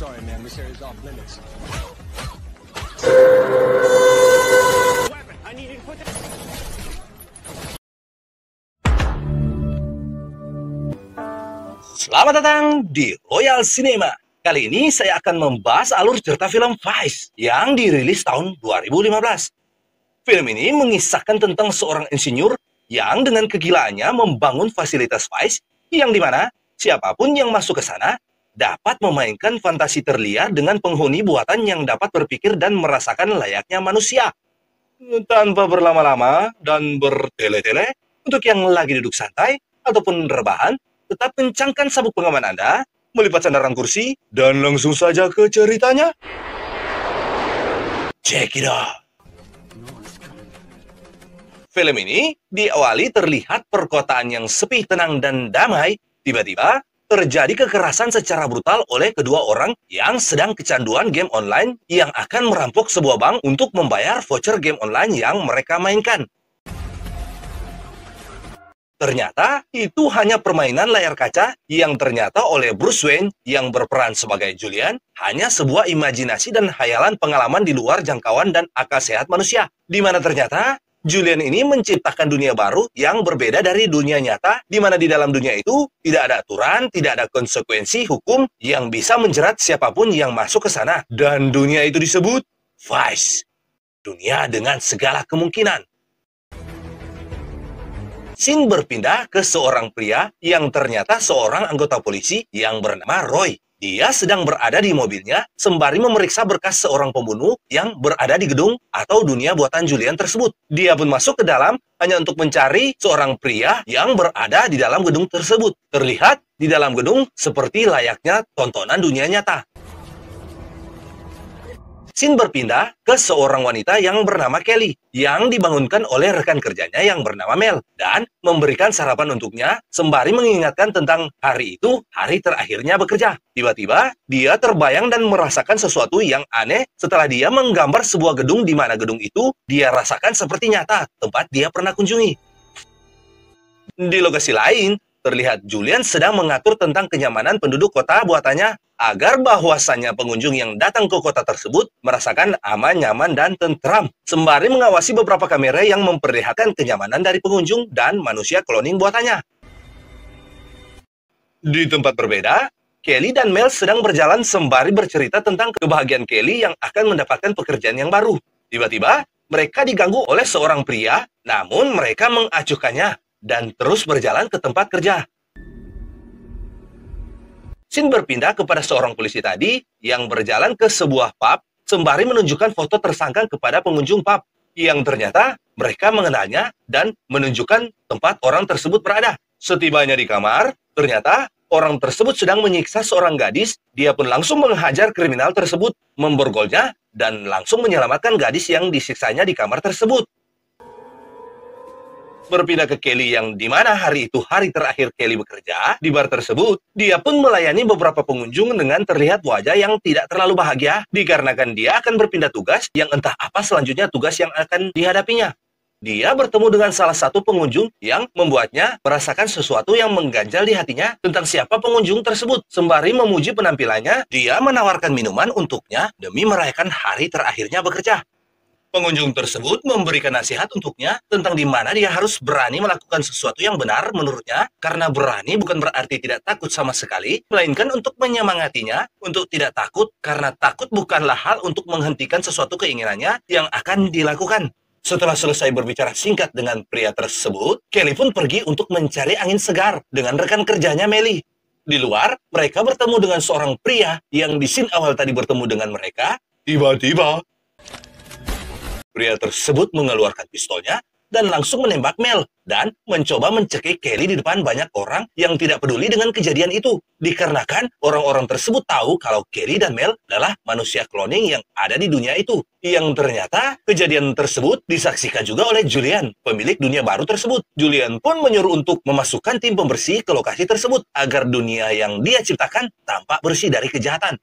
Sorry, man, this area's off limits. Selamat datang di Royal Cinema. Kali ini saya akan membahas alur cerita film Vice yang dirilis tahun 2015. Film ini mengisahkan tentang seorang insinyur yang dengan kegilaannya membangun fasilitas Vice yang dimana siapapun yang masuk ke sana dapat memainkan fantasi terliar dengan penghuni buatan yang dapat berpikir dan merasakan layaknya manusia. Tanpa berlama-lama dan bertele-tele, untuk yang lagi duduk santai ataupun rebahan, tetap kencangkan sabuk pengaman Anda, melipat sandaran kursi, dan langsung saja ke ceritanya. Check it out. Film ini diawali terlihat perkotaan yang sepi, tenang, dan damai. Tiba-tiba, terjadi kekerasan secara brutal oleh kedua orang yang sedang kecanduan game online yang akan merampok sebuah bank untuk membayar voucher game online yang mereka mainkan. Ternyata itu hanya permainan layar kaca yang ternyata oleh Bruce Wayne yang berperan sebagai Julian hanya sebuah imajinasi dan hayalan pengalaman di luar jangkauan dan akal sehat manusia. Di mana ternyata Julian ini menciptakan dunia baru yang berbeda dari dunia nyata, di mana di dalam dunia itu tidak ada aturan, tidak ada konsekuensi hukum yang bisa menjerat siapapun yang masuk ke sana. Dan dunia itu disebut Vice, dunia dengan segala kemungkinan. Sin berpindah ke seorang pria yang ternyata seorang anggota polisi yang bernama Roy. Dia sedang berada di mobilnya sembari memeriksa berkas seorang pembunuh yang berada di gedung atau dunia buatan Julian tersebut. Dia pun masuk ke dalam hanya untuk mencari seorang pria yang berada di dalam gedung tersebut. Terlihat di dalam gedung seperti layaknya tontonan dunia nyata. Sin berpindah ke seorang wanita yang bernama Kelly, yang dibangunkan oleh rekan kerjanya yang bernama Mel, dan memberikan sarapan untuknya sembari mengingatkan tentang hari itu, hari terakhirnya bekerja. Tiba-tiba, dia terbayang dan merasakan sesuatu yang aneh setelah dia menggambar sebuah gedung di mana gedung itu dia rasakan seperti nyata tempat dia pernah kunjungi. Di lokasi lain, terlihat Julian sedang mengatur tentang kenyamanan penduduk kota buatannya agar bahwasannya pengunjung yang datang ke kota tersebut merasakan aman, nyaman, dan tentram, sembari mengawasi beberapa kamera yang memperlihatkan kenyamanan dari pengunjung dan manusia kloning buatannya. Di tempat berbeda, Kelly dan Mel sedang berjalan sembari bercerita tentang kebahagiaan Kelly yang akan mendapatkan pekerjaan yang baru. Tiba-tiba, mereka diganggu oleh seorang pria, namun mereka mengacuhkannya dan terus berjalan ke tempat kerja. Sin berpindah kepada seorang polisi tadi yang berjalan ke sebuah pub sembari menunjukkan foto tersangka kepada pengunjung pub yang ternyata mereka mengenalnya dan menunjukkan tempat orang tersebut berada. Setibanya di kamar, ternyata orang tersebut sedang menyiksa seorang gadis. Dia pun langsung menghajar kriminal tersebut, memborgolnya, dan langsung menyelamatkan gadis yang disiksanya di kamar tersebut berpindah ke Kelly yang di mana hari itu hari terakhir Kelly bekerja di bar tersebut. Dia pun melayani beberapa pengunjung dengan terlihat wajah yang tidak terlalu bahagia dikarenakan dia akan berpindah tugas yang entah apa selanjutnya tugas yang akan dihadapinya. Dia bertemu dengan salah satu pengunjung yang membuatnya merasakan sesuatu yang mengganjal di hatinya tentang siapa pengunjung tersebut. Sembari memuji penampilannya, dia menawarkan minuman untuknya demi merayakan hari terakhirnya bekerja. Pengunjung tersebut memberikan nasihat untuknya tentang di mana dia harus berani melakukan sesuatu yang benar menurutnya, karena berani bukan berarti tidak takut sama sekali, melainkan untuk menyemangatinya untuk tidak takut, karena takut bukanlah hal untuk menghentikan sesuatu keinginannya yang akan dilakukan. Setelah selesai berbicara singkat dengan pria tersebut, Kelly pun pergi untuk mencari angin segar dengan rekan kerjanya Melly. Di luar, mereka bertemu dengan seorang pria yang di scene awal tadi bertemu dengan mereka. Tiba-tiba, Pria tersebut mengeluarkan pistolnya dan langsung menembak Mel dan mencoba mencekik Kelly di depan banyak orang yang tidak peduli dengan kejadian itu. Dikarenakan orang-orang tersebut tahu kalau Kelly dan Mel adalah manusia cloning yang ada di dunia itu. Yang ternyata kejadian tersebut disaksikan juga oleh Julian, pemilik dunia baru tersebut. Julian pun menyuruh untuk memasukkan tim pembersih ke lokasi tersebut agar dunia yang dia ciptakan tampak bersih dari kejahatan.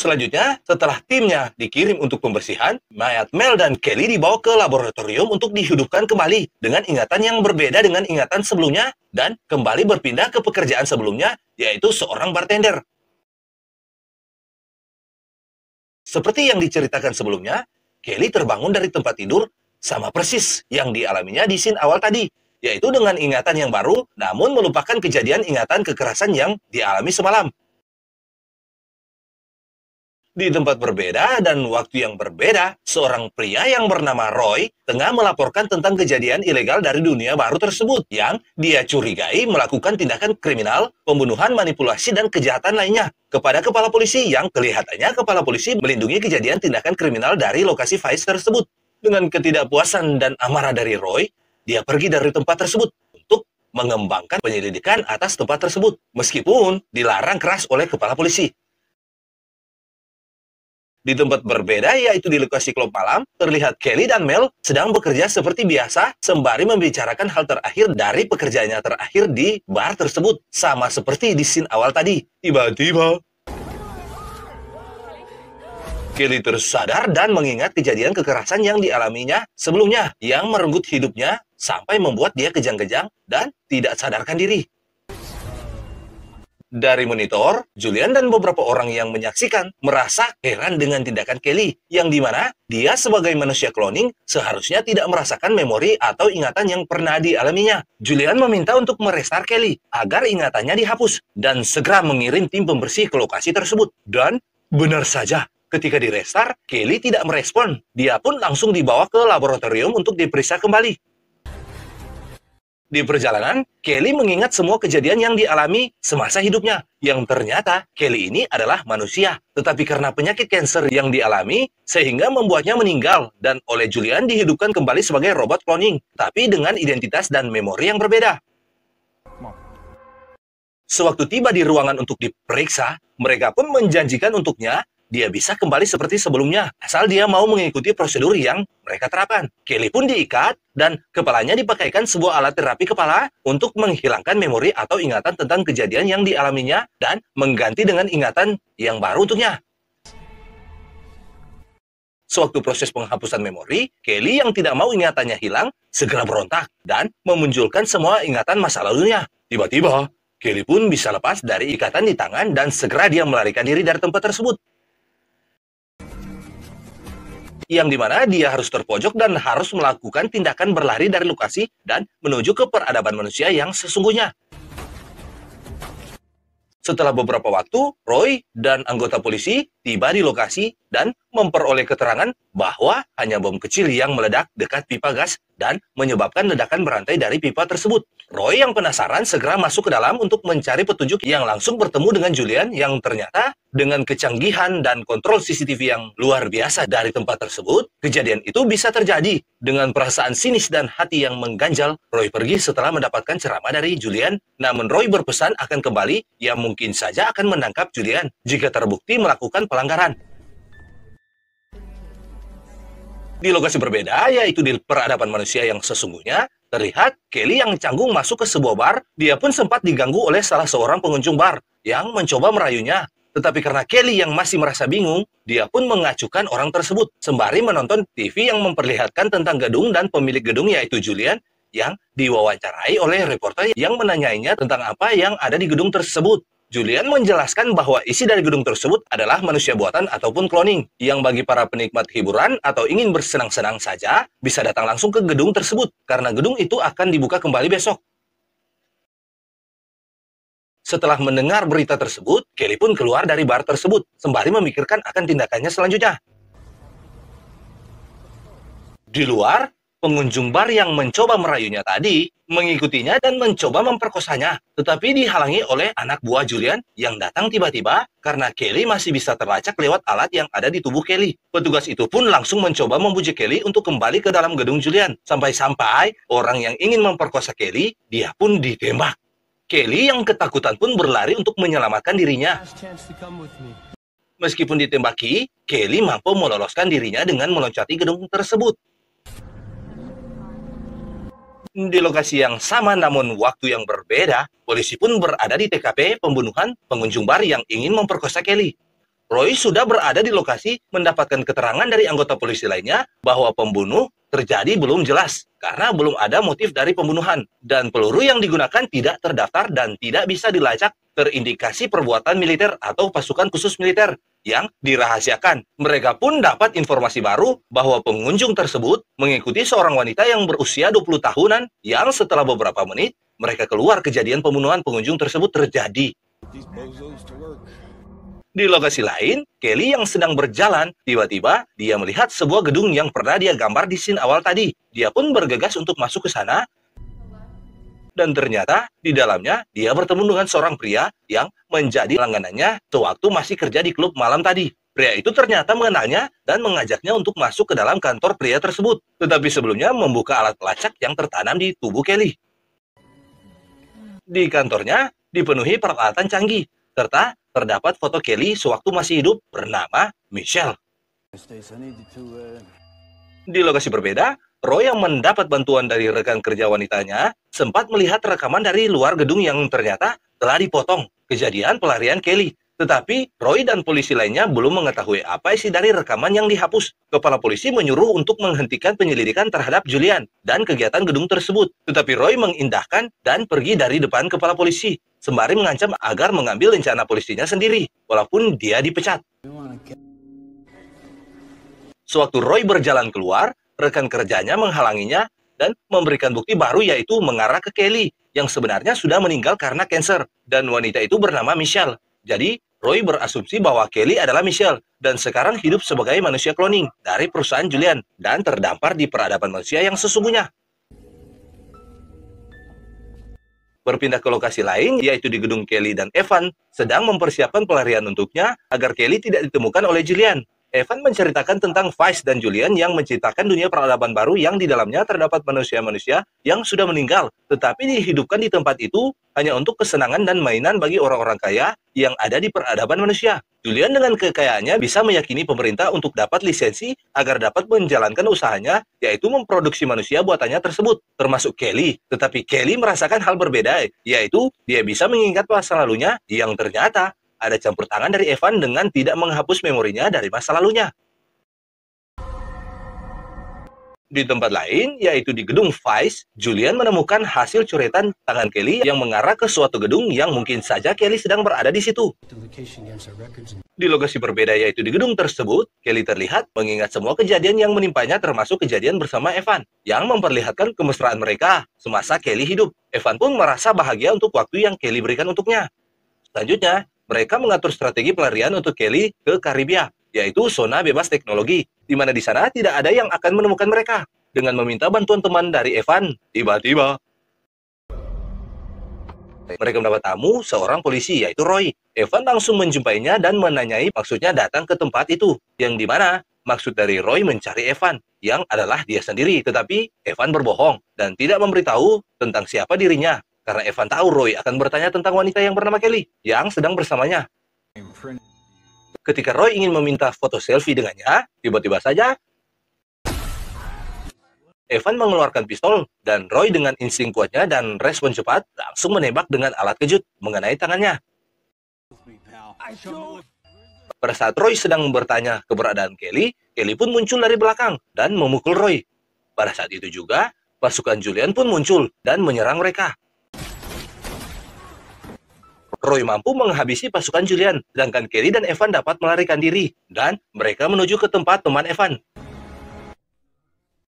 Selanjutnya, setelah timnya dikirim untuk pembersihan, mayat Mel dan Kelly dibawa ke laboratorium untuk dihidupkan kembali dengan ingatan yang berbeda dengan ingatan sebelumnya dan kembali berpindah ke pekerjaan sebelumnya, yaitu seorang bartender. Seperti yang diceritakan sebelumnya, Kelly terbangun dari tempat tidur sama persis yang dialaminya di scene awal tadi, yaitu dengan ingatan yang baru namun melupakan kejadian ingatan kekerasan yang dialami semalam. Di tempat berbeda dan waktu yang berbeda, seorang pria yang bernama Roy tengah melaporkan tentang kejadian ilegal dari dunia baru tersebut yang dia curigai melakukan tindakan kriminal, pembunuhan, manipulasi, dan kejahatan lainnya kepada kepala polisi yang kelihatannya kepala polisi melindungi kejadian tindakan kriminal dari lokasi Vice tersebut. Dengan ketidakpuasan dan amarah dari Roy, dia pergi dari tempat tersebut untuk mengembangkan penyelidikan atas tempat tersebut, meskipun dilarang keras oleh kepala polisi. Di tempat berbeda, yaitu di lokasi klub malam, terlihat Kelly dan Mel sedang bekerja seperti biasa sembari membicarakan hal terakhir dari pekerjaannya terakhir di bar tersebut. Sama seperti di scene awal tadi. Tiba-tiba, Kelly tersadar dan mengingat kejadian kekerasan yang dialaminya sebelumnya yang merenggut hidupnya sampai membuat dia kejang-kejang dan tidak sadarkan diri. Dari monitor, Julian dan beberapa orang yang menyaksikan merasa heran dengan tindakan Kelly, yang dimana dia sebagai manusia cloning seharusnya tidak merasakan memori atau ingatan yang pernah dialaminya. Julian meminta untuk merestar Kelly agar ingatannya dihapus dan segera mengirim tim pembersih ke lokasi tersebut. Dan benar saja, Ketika direstar, Kelly tidak merespon. Dia pun langsung dibawa ke laboratorium untuk diperiksa kembali. Di perjalanan, Kelly mengingat semua kejadian yang dialami semasa hidupnya, yang ternyata Kelly ini adalah manusia. Tetapi karena penyakit kanker yang dialami, sehingga membuatnya meninggal, dan oleh Julian dihidupkan kembali sebagai robot cloning, tapi dengan identitas dan memori yang berbeda. Sewaktu tiba di ruangan untuk diperiksa, mereka pun menjanjikan untuknya dia bisa kembali seperti sebelumnya, asal dia mau mengikuti prosedur yang mereka terapkan. Kelly pun diikat dan kepalanya dipakaikan sebuah alat terapi kepala untuk menghilangkan memori atau ingatan tentang kejadian yang dialaminya dan mengganti dengan ingatan yang baru untuknya. Sewaktu proses penghapusan memori, Kelly yang tidak mau ingatannya hilang segera berontak dan memunculkan semua ingatan masa lalunya. Tiba-tiba, Kelly pun bisa lepas dari ikatan di tangan dan segera dia melarikan diri dari tempat tersebut yang dimana dia harus terpojok dan harus melakukan tindakan berlari dari lokasi dan menuju ke peradaban manusia yang sesungguhnya. Setelah beberapa waktu, Roy dan anggota polisi tiba di lokasi dan memperoleh keterangan bahwa hanya bom kecil yang meledak dekat pipa gas dan menyebabkan ledakan berantai dari pipa tersebut. Roy yang penasaran segera masuk ke dalam untuk mencari petunjuk yang langsung bertemu dengan Julian yang ternyata dengan kecanggihan dan kontrol CCTV yang luar biasa dari tempat tersebut, kejadian itu bisa terjadi. Dengan perasaan sinis dan hati yang mengganjal, Roy pergi setelah mendapatkan ceramah dari Julian. Namun Roy berpesan akan kembali, ya mungkin saja akan menangkap Julian jika terbukti melakukan pelanggaran. Di lokasi berbeda, yaitu di peradaban manusia yang sesungguhnya, terlihat Kelly yang canggung masuk ke sebuah bar. Dia pun sempat diganggu oleh salah seorang pengunjung bar yang mencoba merayunya. Tetapi karena Kelly yang masih merasa bingung, dia pun mengacukan orang tersebut sembari menonton TV yang memperlihatkan tentang gedung dan pemilik gedung yaitu Julian yang diwawancarai oleh reporter yang menanyainya tentang apa yang ada di gedung tersebut. Julian menjelaskan bahwa isi dari gedung tersebut adalah manusia buatan ataupun cloning, yang bagi para penikmat hiburan atau ingin bersenang-senang saja bisa datang langsung ke gedung tersebut, karena gedung itu akan dibuka kembali besok. Setelah mendengar berita tersebut, Kelly pun keluar dari bar tersebut, sembari memikirkan akan tindakannya selanjutnya. Di luar, pengunjung bar yang mencoba merayunya tadi mengikutinya dan mencoba memperkosanya, tetapi dihalangi oleh anak buah Julian yang datang tiba-tiba karena Kelly masih bisa terlacak lewat alat yang ada di tubuh Kelly. Petugas itu pun langsung mencoba membujuk Kelly untuk kembali ke dalam gedung Julian, sampai-sampai orang yang ingin memperkosa Kelly, dia pun ditembak. Kelly yang ketakutan pun berlari untuk menyelamatkan dirinya. Meskipun ditembaki, Kelly mampu meloloskan dirinya dengan meloncati gedung tersebut. Di lokasi yang sama namun waktu yang berbeda, polisi pun berada di TKP pembunuhan pengunjung bar yang ingin memperkosa Kelly. Roy sudah berada di lokasi mendapatkan keterangan dari anggota polisi lainnya bahwa pembunuh terjadi belum jelas karena belum ada motif dari pembunuhan dan peluru yang digunakan tidak terdaftar dan tidak bisa dilacak terindikasi perbuatan militer atau pasukan khusus militer yang dirahasiakan. Mereka pun dapat informasi baru bahwa pengunjung tersebut mengikuti seorang wanita yang berusia 20 tahunan yang setelah beberapa menit mereka keluar kejadian pembunuhan pengunjung tersebut terjadi. Di lokasi lain, Kelly yang sedang berjalan, tiba-tiba dia melihat sebuah gedung yang pernah dia gambar di scene awal tadi. Dia pun bergegas untuk masuk ke sana dan ternyata di dalamnya dia bertemu dengan seorang pria yang menjadi langganannya sewaktu masih kerja di klub malam tadi. Pria itu ternyata mengenalnya dan mengajaknya untuk masuk ke dalam kantor pria tersebut, tetapi sebelumnya membuka alat pelacak yang tertanam di tubuh Kelly. Di kantornya dipenuhi peralatan canggih, serta terdapat foto Kelly sewaktu masih hidup bernama Michelle. Uh, di lokasi berbeda, Roy yang mendapat bantuan dari rekan kerja wanitanya sempat melihat rekaman dari luar gedung yang ternyata telah dipotong kejadian pelarian Kelly. Tetapi Roy dan polisi lainnya belum mengetahui apa isi dari rekaman yang dihapus. Kepala polisi menyuruh untuk menghentikan penyelidikan terhadap Julian dan kegiatan gedung tersebut. Tetapi Roy mengindahkan dan pergi dari depan kepala polisi, sembari mengancam agar mengambil rencana polisinya sendiri, walaupun dia dipecat. Sewaktu Roy berjalan keluar, rekan kerjanya menghalanginya dan memberikan bukti baru yaitu mengarah ke Kelly yang sebenarnya sudah meninggal karena cancer dan wanita itu bernama Michelle. Jadi Roy berasumsi bahwa Kelly adalah Michelle dan sekarang hidup sebagai manusia cloning dari perusahaan Julian dan terdampar di peradaban manusia yang sesungguhnya. Berpindah ke lokasi lain, yaitu di gedung Kelly dan Evan, sedang mempersiapkan pelarian untuknya agar Kelly tidak ditemukan oleh Julian. Evan menceritakan tentang Vice dan Julian yang menciptakan dunia peradaban baru yang di dalamnya terdapat manusia-manusia yang sudah meninggal, tetapi dihidupkan di tempat itu hanya untuk kesenangan dan mainan bagi orang-orang kaya yang ada di peradaban manusia. Julian dengan kekayaannya bisa meyakini pemerintah untuk dapat lisensi agar dapat menjalankan usahanya, yaitu memproduksi manusia buatannya tersebut, termasuk Kelly. Tetapi Kelly merasakan hal berbeda, yaitu dia bisa mengingat masa lalunya yang ternyata ada campur tangan dari Evan dengan tidak menghapus memorinya dari masa lalunya. Di tempat lain, yaitu di gedung Vice, Julian menemukan hasil coretan tangan Kelly yang mengarah ke suatu gedung yang mungkin saja Kelly sedang berada di situ. Di lokasi berbeda yaitu di gedung tersebut, Kelly terlihat mengingat semua kejadian yang menimpanya termasuk kejadian bersama Evan, yang memperlihatkan kemesraan mereka semasa Kelly hidup. Evan pun merasa bahagia untuk waktu yang Kelly berikan untuknya. Selanjutnya, mereka mengatur strategi pelarian untuk Kelly ke Karibia, yaitu zona bebas teknologi, di mana di sana tidak ada yang akan menemukan mereka. Dengan meminta bantuan teman dari Evan, tiba-tiba mereka mendapat tamu seorang polisi yaitu Roy. Evan langsung menjumpainya dan menanyai maksudnya datang ke tempat itu, yang dimana maksud dari Roy mencari Evan, yang adalah dia sendiri. Tetapi Evan berbohong dan tidak memberitahu tentang siapa dirinya karena Evan tahu Roy akan bertanya tentang wanita yang bernama Kelly yang sedang bersamanya. Ketika Roy ingin meminta foto selfie dengannya, tiba-tiba saja Evan mengeluarkan pistol dan Roy dengan insting kuatnya dan respon cepat langsung menembak dengan alat kejut mengenai tangannya. Pada saat Roy sedang bertanya keberadaan Kelly, Kelly pun muncul dari belakang dan memukul Roy. Pada saat itu juga, pasukan Julian pun muncul dan menyerang mereka. Roy mampu menghabisi pasukan Julian, sedangkan Kelly dan Evan dapat melarikan diri, dan mereka menuju ke tempat teman Evan.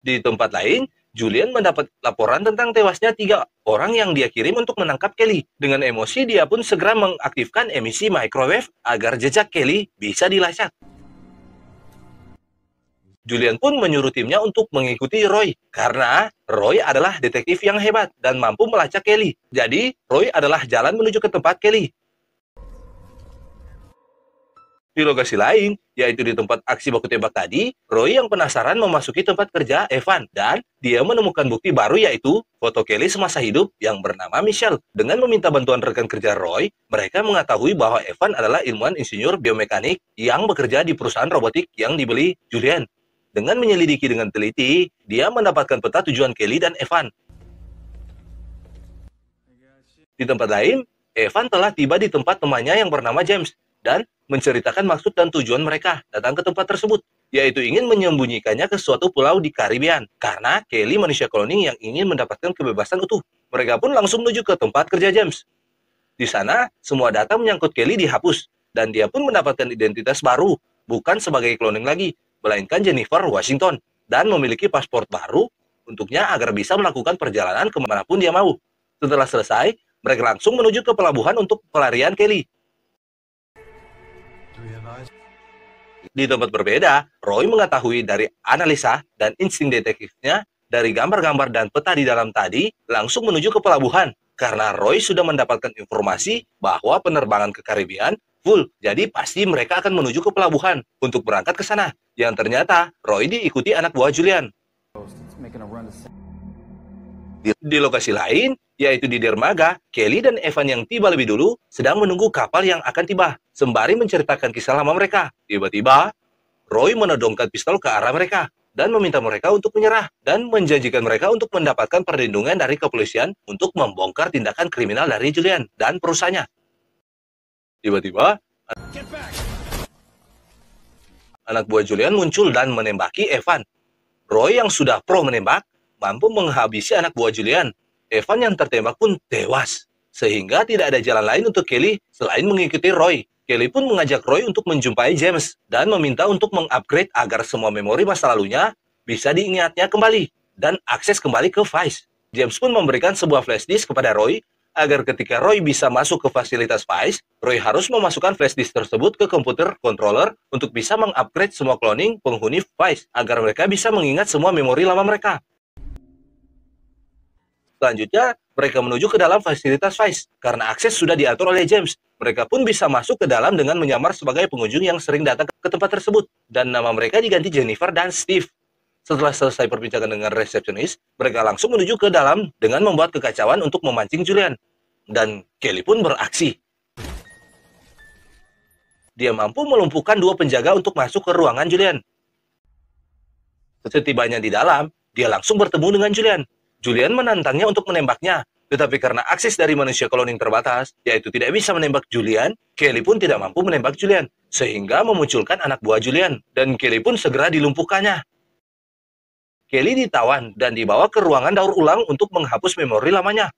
Di tempat lain, Julian mendapat laporan tentang tewasnya tiga orang yang dia kirim untuk menangkap Kelly. Dengan emosi, dia pun segera mengaktifkan emisi microwave agar jejak Kelly bisa dilacak. Julian pun menyuruh timnya untuk mengikuti Roy karena Roy adalah detektif yang hebat dan mampu melacak Kelly. Jadi, Roy adalah jalan menuju ke tempat Kelly. Di lokasi lain, yaitu di tempat aksi baku tembak tadi, Roy yang penasaran memasuki tempat kerja Evan dan dia menemukan bukti baru yaitu foto Kelly semasa hidup yang bernama Michelle. Dengan meminta bantuan rekan kerja Roy, mereka mengetahui bahwa Evan adalah ilmuwan insinyur biomekanik yang bekerja di perusahaan robotik yang dibeli Julian. Dengan menyelidiki dengan teliti, dia mendapatkan peta tujuan Kelly dan Evan. Di tempat lain, Evan telah tiba di tempat temannya yang bernama James dan menceritakan maksud dan tujuan mereka datang ke tempat tersebut, yaitu ingin menyembunyikannya ke suatu pulau di Karibian karena Kelly manusia koloni yang ingin mendapatkan kebebasan utuh. Mereka pun langsung menuju ke tempat kerja James. Di sana, semua data menyangkut Kelly dihapus dan dia pun mendapatkan identitas baru, bukan sebagai kloning lagi, melainkan Jennifer Washington dan memiliki paspor baru untuknya agar bisa melakukan perjalanan kemanapun dia mau. Setelah selesai, mereka langsung menuju ke pelabuhan untuk pelarian Kelly. Di tempat berbeda, Roy mengetahui dari analisa dan insting detektifnya dari gambar-gambar dan peta di dalam tadi langsung menuju ke pelabuhan karena Roy sudah mendapatkan informasi bahwa penerbangan ke Karibian full, jadi pasti mereka akan menuju ke pelabuhan untuk berangkat ke sana yang ternyata Roy diikuti anak buah Julian. Di, di lokasi lain, yaitu di dermaga, Kelly dan Evan yang tiba lebih dulu sedang menunggu kapal yang akan tiba, sembari menceritakan kisah lama mereka. Tiba-tiba, Roy menodongkan pistol ke arah mereka dan meminta mereka untuk menyerah dan menjanjikan mereka untuk mendapatkan perlindungan dari kepolisian untuk membongkar tindakan kriminal dari Julian dan perusahaannya. Tiba-tiba, Anak buah Julian muncul dan menembaki Evan. Roy yang sudah pro menembak mampu menghabisi anak buah Julian. Evan yang tertembak pun tewas. Sehingga tidak ada jalan lain untuk Kelly selain mengikuti Roy. Kelly pun mengajak Roy untuk menjumpai James dan meminta untuk mengupgrade agar semua memori masa lalunya bisa diingatnya kembali dan akses kembali ke Vice. James pun memberikan sebuah flash disk kepada Roy agar ketika Roy bisa masuk ke fasilitas Vice, Roy harus memasukkan flash disk tersebut ke komputer controller untuk bisa mengupgrade semua cloning penghuni Vice agar mereka bisa mengingat semua memori lama mereka. Selanjutnya, mereka menuju ke dalam fasilitas Vice karena akses sudah diatur oleh James. Mereka pun bisa masuk ke dalam dengan menyamar sebagai pengunjung yang sering datang ke tempat tersebut dan nama mereka diganti Jennifer dan Steve. Setelah selesai perbincangan dengan resepsionis, mereka langsung menuju ke dalam dengan membuat kekacauan untuk memancing Julian. Dan Kelly pun beraksi. Dia mampu melumpuhkan dua penjaga untuk masuk ke ruangan Julian. Setibanya di dalam, dia langsung bertemu dengan Julian. Julian menantangnya untuk menembaknya, tetapi karena akses dari manusia koloning terbatas, yaitu tidak bisa menembak Julian, Kelly pun tidak mampu menembak Julian, sehingga memunculkan anak buah Julian, dan Kelly pun segera dilumpuhkannya. Kelly ditawan dan dibawa ke ruangan daur ulang untuk menghapus memori lamanya.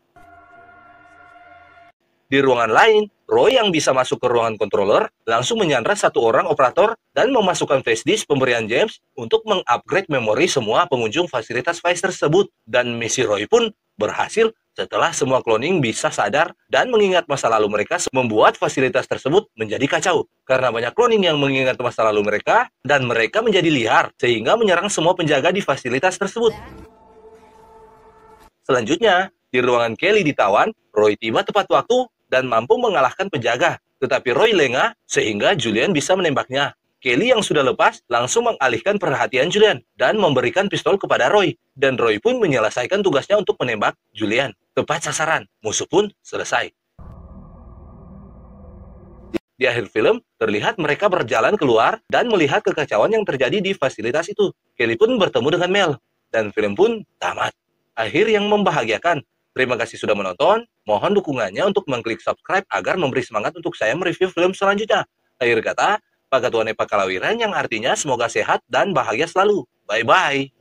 Di ruangan lain, Roy yang bisa masuk ke ruangan controller langsung menyandra satu orang operator dan memasukkan flash disk pemberian James untuk mengupgrade memori semua pengunjung fasilitas Pfizer tersebut dan misi Roy pun berhasil setelah semua kloning bisa sadar dan mengingat masa lalu mereka, membuat fasilitas tersebut menjadi kacau. Karena banyak kloning yang mengingat masa lalu mereka, dan mereka menjadi liar, sehingga menyerang semua penjaga di fasilitas tersebut. Selanjutnya, di ruangan Kelly ditawan, Roy tiba tepat waktu dan mampu mengalahkan penjaga. Tetapi Roy lengah, sehingga Julian bisa menembaknya. Kelly yang sudah lepas langsung mengalihkan perhatian Julian dan memberikan pistol kepada Roy. Dan Roy pun menyelesaikan tugasnya untuk menembak Julian. Tepat sasaran, musuh pun selesai. Di akhir film, terlihat mereka berjalan keluar dan melihat kekacauan yang terjadi di fasilitas itu. Kelly pun bertemu dengan Mel, dan film pun tamat. Akhir yang membahagiakan. Terima kasih sudah menonton. Mohon dukungannya untuk mengklik subscribe agar memberi semangat untuk saya mereview film selanjutnya. Akhir kata, Pak Ketua Nepa Kalawiran yang artinya semoga sehat dan bahagia selalu. Bye-bye.